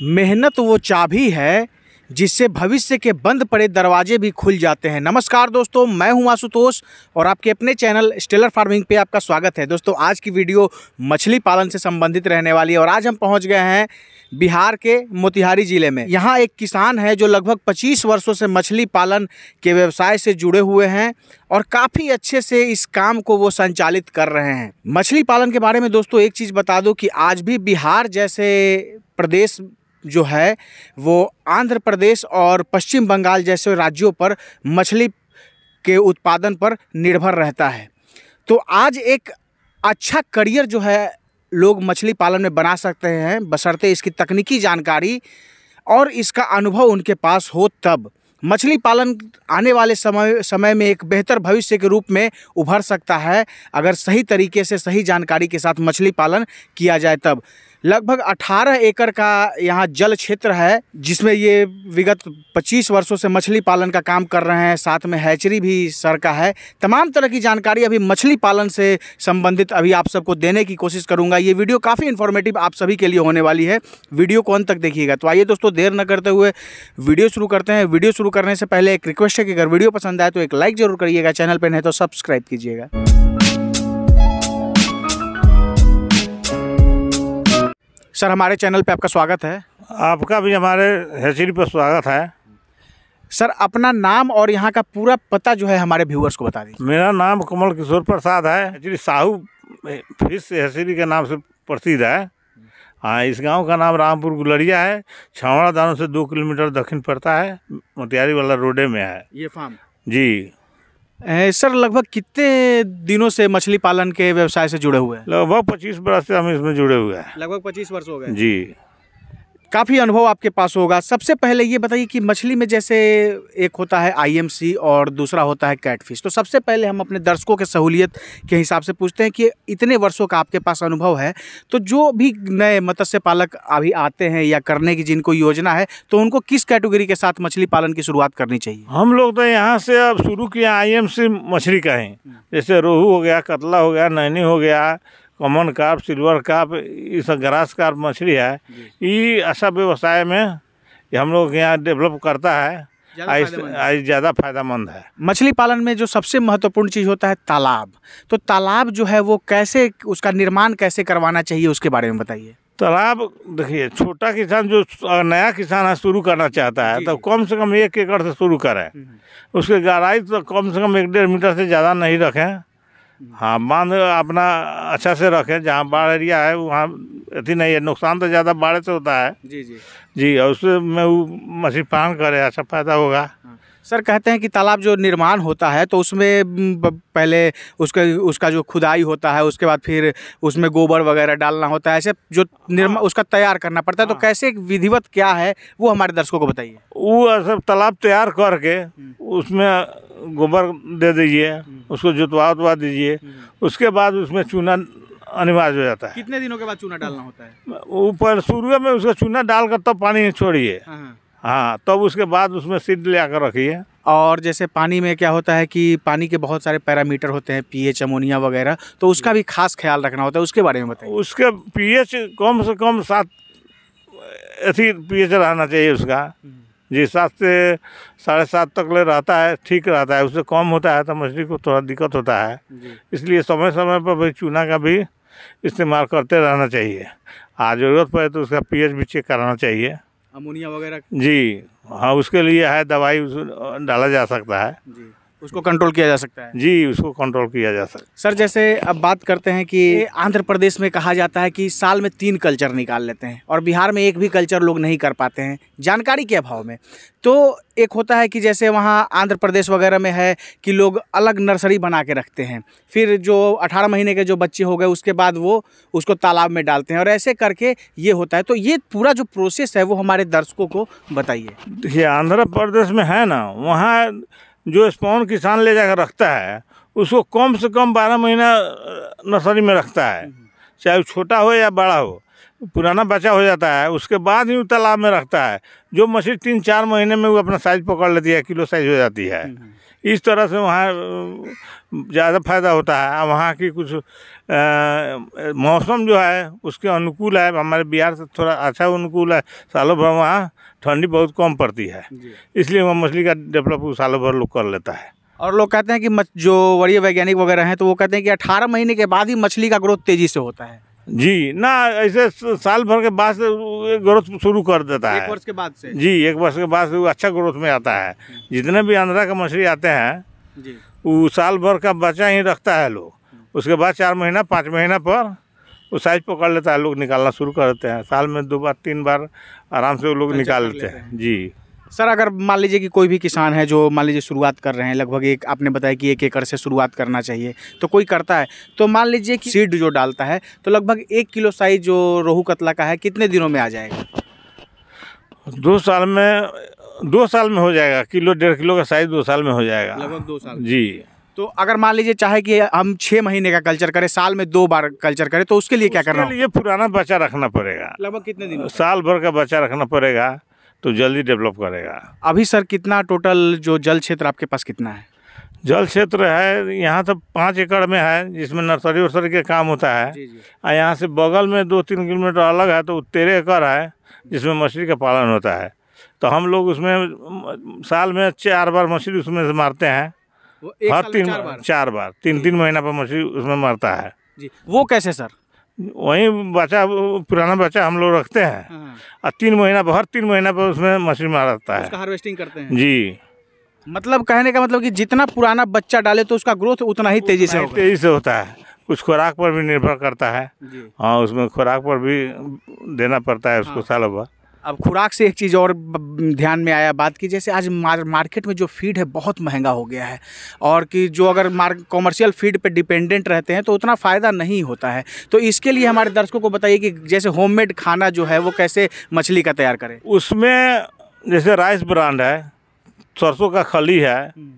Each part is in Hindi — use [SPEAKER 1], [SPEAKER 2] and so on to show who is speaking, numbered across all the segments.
[SPEAKER 1] मेहनत वो चाबी है जिससे भविष्य के बंद पड़े दरवाजे भी खुल जाते हैं नमस्कार दोस्तों मैं हूं आशुतोष और आपके अपने चैनल स्टेलर फार्मिंग पे आपका स्वागत है दोस्तों आज की वीडियो मछली पालन से संबंधित रहने वाली है और आज हम पहुंच गए हैं बिहार के मोतिहारी ज़िले में यहाँ एक किसान है जो लगभग 25 वर्षों से मछली पालन के व्यवसाय से जुड़े हुए हैं और काफ़ी अच्छे से इस काम को वो संचालित कर रहे हैं मछली पालन के बारे में दोस्तों एक चीज़ बता दो कि आज भी बिहार जैसे प्रदेश जो है वो आंध्र प्रदेश और पश्चिम बंगाल जैसे राज्यों पर मछली के उत्पादन पर निर्भर रहता है तो आज एक अच्छा करियर जो है लोग मछली पालन में बना सकते हैं बसरते इसकी तकनीकी जानकारी और इसका अनुभव उनके पास हो तब मछली पालन आने वाले समय समय में एक बेहतर भविष्य के रूप में उभर सकता है अगर सही तरीके से सही जानकारी के साथ मछली पालन किया जाए तब लगभग 18 एकड़ का यहाँ जल क्षेत्र है जिसमें ये विगत 25 वर्षों से मछली पालन का काम कर रहे हैं साथ में हैचरी भी सर का है तमाम तरह की जानकारी अभी मछली पालन से संबंधित अभी आप सबको देने की कोशिश करूँगा ये वीडियो काफ़ी इन्फॉर्मेटिव आप सभी के लिए होने वाली है वीडियो को अंत तक देखिएगा तो आइए दोस्तों देर न करते हुए वीडियो शुरू करते हैं वीडियो शुरू करने से पहले एक रिक्वेस्ट है कि अगर वीडियो पसंद आए तो एक लाइक ज़रूर करिएगा चैनल पर नहीं तो सब्सक्राइब कीजिएगा
[SPEAKER 2] सर हमारे चैनल पे आपका स्वागत है आपका भी हमारे हैचरी पर स्वागत है सर अपना नाम और यहाँ का पूरा पता जो है हमारे व्यूअर्स को बता दीजिए मेरा नाम कमल किशोर प्रसाद है एक्चुअली साहू फिश हसीरी के नाम से प्रसिद्ध है हाँ इस गांव का नाम रामपुर गुलरिया है छावड़ा दानों से दो किलोमीटर दक्षिण पड़ता है मोतियारी वाला रोडे में है ये फार्म जी सर लगभग कितने दिनों से मछली पालन के
[SPEAKER 1] व्यवसाय से जुड़े हुए हैं लगभग पच्चीस वर्ष से हम इसमें जुड़े हुए हैं लगभग पच्चीस वर्ष हो गए जी काफ़ी अनुभव आपके पास होगा सबसे पहले ये बताइए कि मछली में जैसे एक होता है आईएमसी और दूसरा होता है कैटफिश तो सबसे पहले हम अपने दर्शकों के सहूलियत के हिसाब से पूछते हैं कि इतने वर्षों का आपके पास अनुभव है तो जो भी नए मत्स्य पालक अभी आते हैं या करने की जिनको योजना है तो उनको किस कैटेगरी के साथ मछली पालन की शुरुआत करनी चाहिए
[SPEAKER 2] हम लोग तो यहाँ से अब शुरू किया आई मछली का है जैसे रोहू हो गया कतला हो गया नैनी हो गया कॉमन काप सिल्वर काप ये सब ग्रास काप मछली है ये ऐसा अच्छा व्यवसाय में हम लोग यहाँ डेवलप करता है आज ज़्यादा फायदेमंद है मछली पालन में जो सबसे महत्वपूर्ण चीज़ होता है तालाब तो तालाब जो है वो
[SPEAKER 1] कैसे उसका निर्माण कैसे करवाना चाहिए उसके बारे में बताइए
[SPEAKER 2] तालाब देखिए छोटा किसान जो नया किसान है शुरू करना चाहता है तो कम से कम एक एकड़ से शुरू करें हम्म, हम्म। उसके गहराई तो कम से कम एक डेढ़ मीटर से ज़्यादा नहीं रखें हाँ बांध अपना अच्छा से रखें जहाँ बाढ़ एरिया है वहाँ अति नहीं है नुकसान तो ज़्यादा बाढ़ से होता है जी जी जी और उसमें वो मछली पालन करें अच्छा फायदा होगा हाँ। सर कहते हैं
[SPEAKER 1] कि तालाब जो निर्माण होता है तो उसमें पहले उसके उसका जो खुदाई होता है उसके बाद फिर उसमें गोबर वगैरह डालना होता है ऐसे जो निर्माण हाँ। उसका तैयार करना पड़ता है तो हाँ। कैसे
[SPEAKER 2] एक विधिवत क्या है वो हमारे दर्शकों को बताइए वो सब तालाब तैयार करके हम्म। उसमें गोबर दे दीजिए हम्म। उसको जुतवा उतवा दीजिए हम्म। उसके बाद उसमें चूना अनिवार्य हो जाता है
[SPEAKER 1] कितने दिनों के बाद चूना डालना होता है
[SPEAKER 2] ऊपर शुरू में उसका चूना डालकर तब पानी छोड़िए हाँ, हाँ तब तो उसके बाद उसमें सीड ले आकर रखिए और
[SPEAKER 1] जैसे पानी में क्या होता है कि पानी के बहुत सारे पैरामीटर होते हैं पीएच अमोनिया वगैरह तो उसका भी
[SPEAKER 2] खास ख्याल रखना होता है उसके बारे में बताइए उसके पीएच कम से कम सात अथी पीएच रहना चाहिए उसका हम्म। जी सात से साढ़े सात तक ले रहता है ठीक रहता है उससे कम होता है तो मछली को थोड़ा दिक्कत होता है इसलिए समय समय पर भाई चूना का भी इस्तेमाल करते रहना चाहिए आज ज़रूरत पड़े तो उसका पीएच भी चेक कराना चाहिए
[SPEAKER 1] अमोनिया वगैरह
[SPEAKER 2] जी हाँ उसके लिए है दवाई उस डाला जा सकता है जी उसको कंट्रोल किया जा सकता है जी उसको कंट्रोल किया जा सकता है सर जैसे अब बात
[SPEAKER 1] करते हैं कि आंध्र प्रदेश में कहा जाता है कि साल में तीन कल्चर निकाल लेते हैं और बिहार में एक भी कल्चर लोग नहीं कर पाते हैं जानकारी के अभाव में तो एक होता है कि जैसे वहाँ आंध्र प्रदेश वगैरह में है कि लोग अलग नर्सरी बना के रखते हैं फिर जो अठारह महीने के जो बच्चे हो गए उसके बाद वो उसको तालाब में डालते हैं और ऐसे करके ये होता है तो ये पूरा जो प्रोसेस है वो हमारे दर्शकों को बताइए
[SPEAKER 2] देखिए आंध्र प्रदेश में है ना वहाँ जो स्पॉन किसान ले जाकर रखता है उसको कम से कम बारह महीना नर्सरी में रखता है चाहे वो छोटा हो या बड़ा हो पुराना बचा हो जाता है उसके बाद ही वो तालाब में रखता है जो मछली तीन चार महीने में वो अपना साइज पकड़ लेती है किलो साइज हो जाती है हम्म, हम्म। इस तरह से वहाँ ज़्यादा फायदा होता है वहाँ की कुछ मौसम जो है उसके अनुकूल है हमारे बिहार से थोड़ा अच्छा अनुकूल है सालों भर वहाँ ठंडी बहुत कम पड़ती है इसलिए वहाँ मछली का डेवलप सालों भर लोग कर लेता है
[SPEAKER 1] और लोग कहते हैं कि जो वरीय वैज्ञानिक वगैरह हैं तो वो कहते हैं कि अठारह महीने के बाद ही
[SPEAKER 2] मछली का ग्रोथ तेज़ी से होता है जी ना ऐसे साल भर के बाद से ग्रोथ शुरू कर देता है एक वर्ष के बाद से जी एक वर्ष के बाद से वो अच्छा ग्रोथ में आता है हम्म। जितने भी आंध्रा का मछली आते हैं वो साल भर का बच्चा ही रखता है लोग हम्म। उसके बाद चार महीना पाँच महीना पर वो साइज पकड़ लेता है लोग निकालना शुरू कर देते हैं साल में दो बार तीन बार आराम से वो लोग निकाल लेते हैं जी सर अगर मान लीजिए कि कोई भी किसान है जो मान लीजिए
[SPEAKER 1] शुरुआत कर रहे हैं लगभग एक आपने बताया कि एक एकड़ से शुरुआत करना चाहिए तो कोई करता है तो मान लीजिए कि सीड जो डालता है तो लगभग एक किलो साइज जो रोहू कतला का है कितने दिनों में आ जाएगा दो साल में दो साल में हो जाएगा किलो डेढ़ किलो का साइज दो साल में हो जाएगा लगभग दो साल जी तो अगर मान लीजिए चाहे कि हम छः महीने का कल्चर करें साल में
[SPEAKER 2] दो बार कल्चर करें तो उसके लिए क्या करना ये पुराना बच्चा रखना पड़ेगा लगभग कितने दिन साल भर का बच्चा रखना पड़ेगा तो जल्दी डेवलप करेगा अभी सर कितना टोटल जो जल क्षेत्र आपके पास कितना है जल क्षेत्र है यहाँ तो पाँच एकड़ में है जिसमें नर्सरी वर्सरी के काम होता है और यहाँ से बगल में दो तीन किलोमीटर अलग है तो तेरह एकड़ है जिसमें मछली का पालन होता है तो हम लोग उसमें साल में चार बार मछली उसमें से मारते हैं हर तीन चार बार, चार बार तीन तीन महीना पर मछली उसमें मारता है जी वो कैसे सर वहीं बच्चा पुराना बच्चा हम लोग रखते हैं हाँ। और तीन महीना पर हर तीन महीना पर उसमें मशीन मार जाता है हार्वेस्टिंग करते हैं जी मतलब कहने का मतलब कि जितना पुराना बच्चा डाले तो उसका ग्रोथ उतना ही तेजी से तेजी से होता है कुछ खुराक पर भी निर्भर करता है हाँ उसमें खुराक पर भी देना पड़ता है उसको हाँ। सालों भर
[SPEAKER 1] अब खुराक से एक चीज़ और ध्यान में आया बात की जैसे आज मार, मार्केट में जो फीड है बहुत महंगा हो गया है और कि जो अगर मार कॉमर्शियल फीड पे डिपेंडेंट रहते हैं तो उतना फ़ायदा नहीं होता है तो इसके लिए हमारे दर्शकों को बताइए कि जैसे होममेड खाना जो है वो कैसे मछली
[SPEAKER 2] का तैयार करें उसमें जैसे राइस ब्रांड है सरसों का खली है हम्म।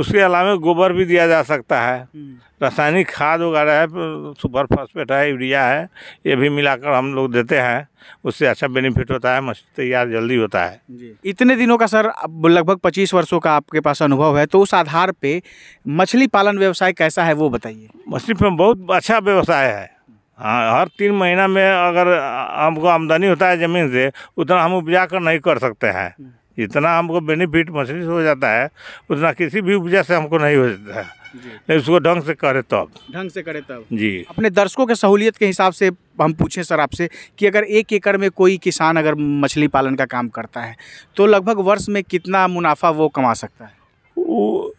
[SPEAKER 2] उसके अलावा गोबर भी दिया जा सकता है हम्म। रासायनिक खाद वगैरह है सुपर फॉस्फेट है यूरिया है ये भी मिलाकर हम लोग देते हैं उससे अच्छा बेनिफिट होता है मछली तैयार जल्दी होता है जी।
[SPEAKER 1] इतने दिनों का सर लगभग पच्चीस वर्षों का आपके पास अनुभव
[SPEAKER 2] है तो उस आधार पे मछली पालन व्यवसाय कैसा है वो बताइए मछली पालन बहुत अच्छा व्यवसाय है हाँ हर तीन महीना में अगर हमको आमदनी होता है ज़मीन से उतना हम उपजा कर नहीं कर सकते हैं हम्म। जितना हमको बेनिफिट मछली से हो जाता है उतना किसी भी उपजा से हमको नहीं हो जाता है नहीं उसको ढंग से करे तब
[SPEAKER 1] ढंग से करे तब जी अपने दर्शकों के सहूलियत के हिसाब से हम पूछें सर आपसे कि अगर एक एकड़ में कोई किसान अगर मछली पालन का काम करता है तो लगभग वर्ष में कितना मुनाफा वो कमा सकता
[SPEAKER 2] है वो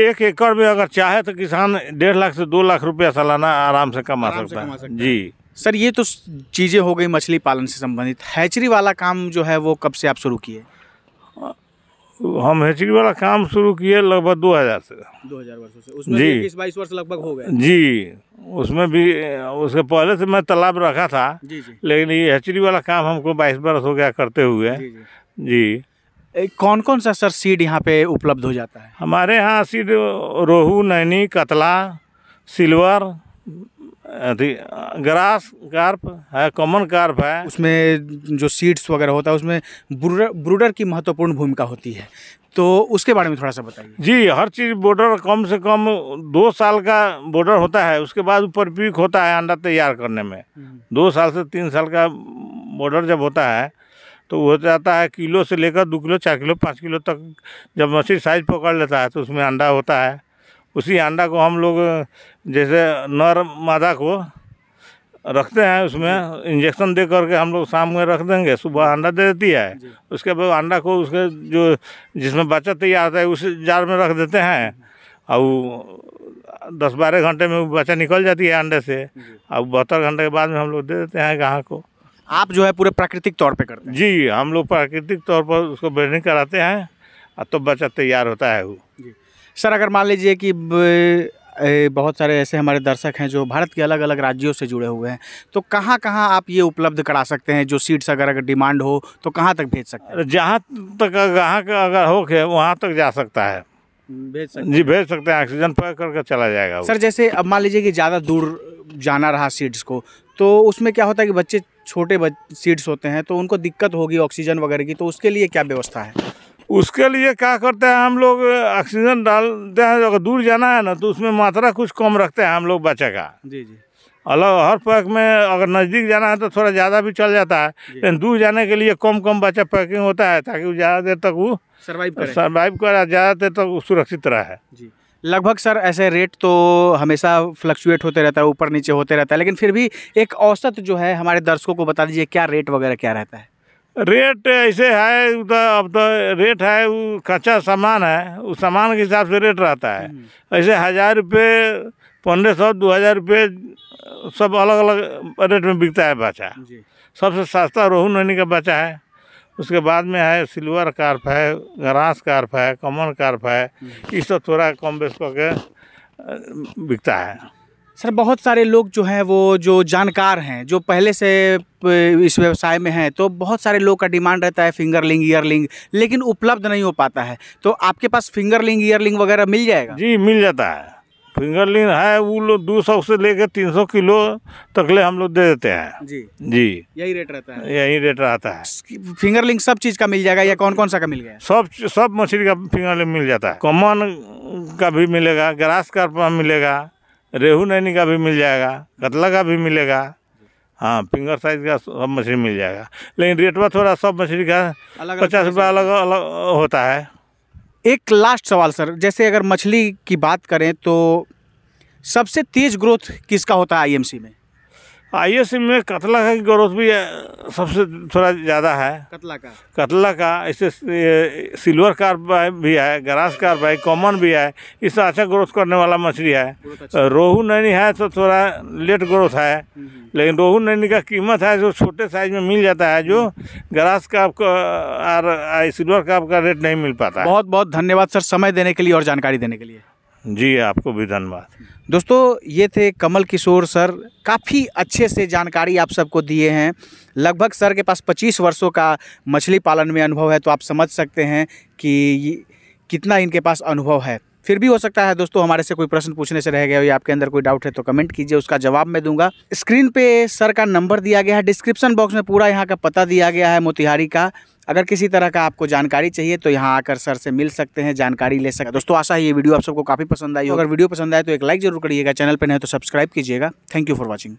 [SPEAKER 2] एक एकड़ में अगर चाहे तो किसान डेढ़ लाख से दो लाख रुपया सालाना आराम से कमा सकता है जी सर ये तो चीज़ें हो गई मछली पालन से संबंधित
[SPEAKER 1] हैचरी वाला काम जो है वो कब से आप शुरू किए हाँ, हम हैचरी वाला काम
[SPEAKER 2] शुरू किए लगभग दो हज़ार से दो हज़ार वर्षों से उसमें जी बाईस वर्ष लगभग हो गए जी उसमें भी उसके पहले से मैं तालाब रखा था जी जी लेकिन ये हैचरी वाला काम हमको बाईस वर्ष हो गया करते हुए जी, जी।, जी। कौन कौन सा सर सीड यहाँ पे उपलब्ध हो जाता है हमारे यहाँ सीड रोहू नैनी कतला सिल्वर ग्रास कार्प है कॉमन कार्प है उसमें जो
[SPEAKER 1] सीड्स वगैरह होता है उसमें ब्रूडर ब्रूडर की महत्वपूर्ण भूमिका होती है तो उसके बारे में थोड़ा
[SPEAKER 2] सा बताइए जी हर चीज़ बॉर्डर कम से कम दो साल का बॉर्डर होता है उसके बाद ऊपर पीक होता है अंडा तैयार करने में हम्म। दो साल से तीन साल का बॉर्डर जब होता है तो हो जाता है किलो से लेकर दो किलो चार किलो पाँच किलो तक जब मछली साइज पकड़ लेता है तो उसमें अंडा होता है उसी अंडा को हम लोग जैसे नर मादा को रखते हैं उसमें इंजेक्शन दे करके हम लोग शाम में रख देंगे सुबह अंडा दे देती है उसके बाद अंडा को उसके जो जिसमें बच्चा तैयार होता है उस जार में रख देते हैं और दस बारह घंटे में बच्चा निकल जाती है अंडे से और बहत्तर घंटे के बाद में हम लोग दे देते हैं ग्राहक को आप जो है पूरे प्राकृतिक तौर पर करते हैं जी हम लोग प्राकृतिक तौर पर उसको ब्रीडिंग कराते हैं और तो बच्चा तैयार होता है वो सर अगर मान लीजिए कि बहुत सारे ऐसे हमारे दर्शक हैं जो
[SPEAKER 1] भारत के अलग अलग राज्यों से जुड़े हुए हैं तो कहाँ कहाँ आप ये उपलब्ध करा सकते हैं जो सीट्स अगर अगर डिमांड हो तो कहाँ तक भेज सकते
[SPEAKER 2] हैं जहाँ तक जहाँ अगर हो के वहाँ तक जा सकता है
[SPEAKER 1] भेज सकते जी
[SPEAKER 2] भेज सकते हैं ऑक्सीजन पैक करके चला जाएगा सर जैसे अब मान लीजिए कि ज़्यादा दूर
[SPEAKER 1] जाना रहा सीट्स को तो उसमें क्या होता है कि बच्चे छोटे सीट्स होते हैं तो उनको
[SPEAKER 2] दिक्कत होगी ऑक्सीजन वगैरह की तो उसके लिए क्या व्यवस्था है उसके लिए क्या करते हैं हम लोग ऑक्सीजन डालते हैं अगर दूर जाना है ना तो उसमें मात्रा कुछ कम रखते हैं हम लोग बच्चे का जी जी अलग हर पैक में अगर नज़दीक जाना है तो थोड़ा ज़्यादा भी चल जाता है लेकिन दूर जाने के लिए कम कम बच्चा पैकिंग होता है ताकि ज़्यादा देर तक वो सर्वाइव सर्वाइव करे ज़्यादा देर तक सुरक्षित रहे जी
[SPEAKER 1] लगभग सर ऐसे रेट तो हमेशा फ्लक्चुएट होते रहता है ऊपर नीचे होते रहता है लेकिन फिर भी एक औसत जो है हमारे दर्शकों को बता दीजिए क्या रेट वगैरह क्या रहता है
[SPEAKER 2] रेट ऐसे है तो अब तो रेट है वो कच्चा सामान है उस सामान के हिसाब से रेट रहता है हम्म। ऐसे हज़ार रुपये पंद्रह सौ दो हज़ार रुपये सब अलग अलग रेट में बिकता है बचा सबसे सस्ता रोहू नैनी का बचा है उसके बाद में है सिल्वर कार्प है ग्रास कार्प है कॉमन कार्प है ये हम्म। सब थोड़ा कम बेस करके बिकता है सर बहुत
[SPEAKER 1] सारे लोग जो हैं वो जो जानकार हैं जो पहले से इस व्यवसाय में हैं तो बहुत सारे लोग का डिमांड रहता है फिंगरलिंग ईयरलिंग लेकिन उपलब्ध नहीं हो पाता है तो आपके पास
[SPEAKER 2] फिंगरलिंग ईयरलिंग वगैरह मिल जाएगा जी मिल जाता है फिंगरलिंग है वो लोग दो सौ से लेकर तीन सौ किलो तक ले हम लोग दे देते हैं जी जी यही रेट रहता है यही रेट रहता है फिंगरलिंग सब चीज़ का मिल जाएगा या कौन कौन सा का मिल गया सब सब मछली का फिंगरलिंग मिल जाता है कॉमन का भी मिलेगा ग्रास का मिलेगा रेहू नैनी का भी मिल जाएगा कतला का भी मिलेगा हाँ फिंगर साइज का सब मछली मिल जाएगा लेकिन रेटवा थोड़ा सब मछली का पचास रुपया अलग अलग होता है एक लास्ट
[SPEAKER 1] सवाल सर जैसे अगर मछली की बात करें तो सबसे तेज़ ग्रोथ किसका
[SPEAKER 2] होता है आईएमसी में आई एस में कतला का ग्रोथ भी सबसे थोड़ा ज़्यादा है कतला का कतला का इससे सिल्वर कार्प भी है ग्रास कार्प है कॉमन भी है इससे अच्छा ग्रोथ करने वाला मछली है अच्छा। रोहू नैनी है तो थोड़ा लेट ग्रोथ है हम्म, हम्म। लेकिन रोहू नैनी का कीमत है जो छोटे साइज में मिल जाता है जो ग्रास कार्प और सिल्वर कार्प का रेट नहीं मिल पाता बहुत बहुत धन्यवाद सर समय
[SPEAKER 1] देने के लिए और जानकारी देने के लिए जी आपको भी धन्यवाद दोस्तों ये थे कमल किशोर सर काफ़ी अच्छे से जानकारी आप सबको दिए हैं लगभग सर के पास 25 वर्षों का मछली पालन में अनुभव है तो आप समझ सकते हैं कि कितना इनके पास अनुभव है फिर भी हो सकता है दोस्तों हमारे से कोई प्रश्न पूछने से रह गया हो या आपके अंदर कोई डाउट है तो कमेंट कीजिए उसका जवाब मैं दूंगा स्क्रीन पे सर का नंबर दिया गया है डिस्क्रिप्शन बॉक्स में पूरा यहाँ का पता दिया गया है मोतिहारी का अगर किसी तरह का आपको जानकारी चाहिए तो यहाँ आकर सर से मिल सकते हैं जानकारी ले सकते हैं दोस्तों आशा है ये वीडियो आप सबको काफ़ी पसंद आई हो अगर वीडियो पसंद आए तो एक लाइक जरूर करिएगा चैनल पर नहीं तो सब्सक्राइब कीजिएगा थैंक यू फॉर वॉचिंग